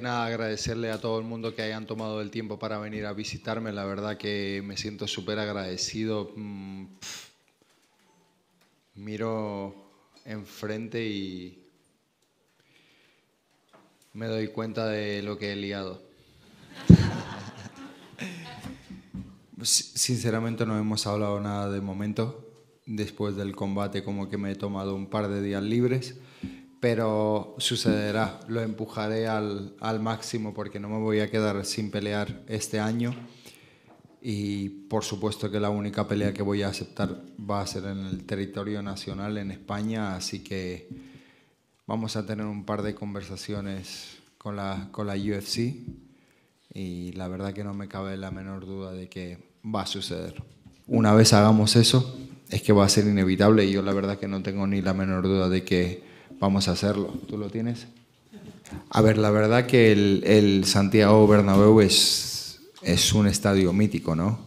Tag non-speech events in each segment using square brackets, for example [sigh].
nada, agradecerle a todo el mundo que hayan tomado el tiempo para venir a visitarme. La verdad que me siento súper agradecido. Mm, miro enfrente y me doy cuenta de lo que he liado. [laughs] Sinceramente no hemos hablado nada de momento. Después del combate como que me he tomado un par de días libres pero sucederá, lo empujaré al, al, máximo porque no me voy a quedar sin pelear este año y por supuesto que la única pelea que voy a aceptar va a ser en el territorio nacional en España, así que vamos a tener un par de conversaciones con la, con la UFC y la verdad que no me cabe la menor duda de que va a suceder. Una vez hagamos eso, es que va a ser inevitable y yo la verdad que no tengo ni la menor duda de que Vamos a hacerlo. ¿Tú lo tienes? A ver, la verdad que el, Santiago Bernabéu es, es un estadio mítico, ¿no?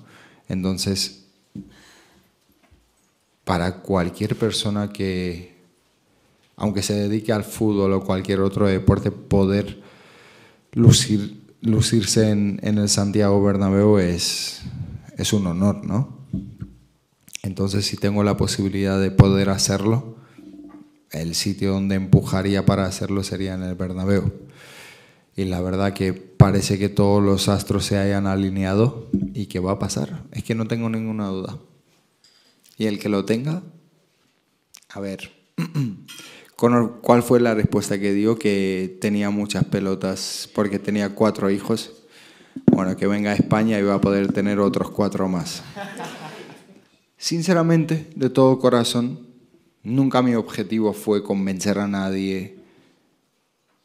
Entonces, para cualquier persona que, aunque se dedique al fútbol o cualquier otro deporte, poder lucirse en, el Santiago Bernabéu es, es un honor, ¿no? Entonces, si tengo la posibilidad de poder hacerlo, el sitio donde empujaría para hacerlo sería en el Bernabéu. Y la verdad que parece que todos los astros se hayan alineado y que va a pasar. Es que no tengo ninguna duda. Y el que lo tenga, a ver, [clears throat] ¿cuál fue la respuesta que dio? Que tenía muchas pelotas porque tenía cuatro hijos. Bueno, que venga a España y va a poder tener otros cuatro más. [laughs] Sinceramente, de todo corazón, Nunca mi objetivo fue convencer a nadie.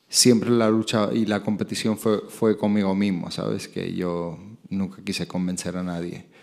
Siempre la lucha y la competición fue, fue conmigo mismo, ¿sabes? Que yo nunca quise convencer a nadie.